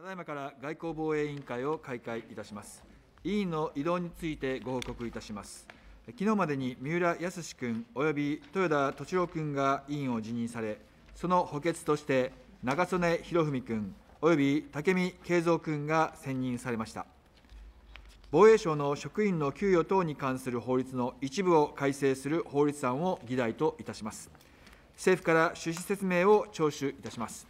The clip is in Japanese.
ただいまから外交防衛委員会を開会いたします。委員の移動についてご報告いたします。昨日までに三浦康史君及び豊田敏郎君が委員を辞任され、その補欠として長曽根博文君及び武見敬三君が選任されました。防衛省の職員の給与等に関する法律の一部を改正する法律案を議題といたします。政府から趣旨説明を聴取いたします。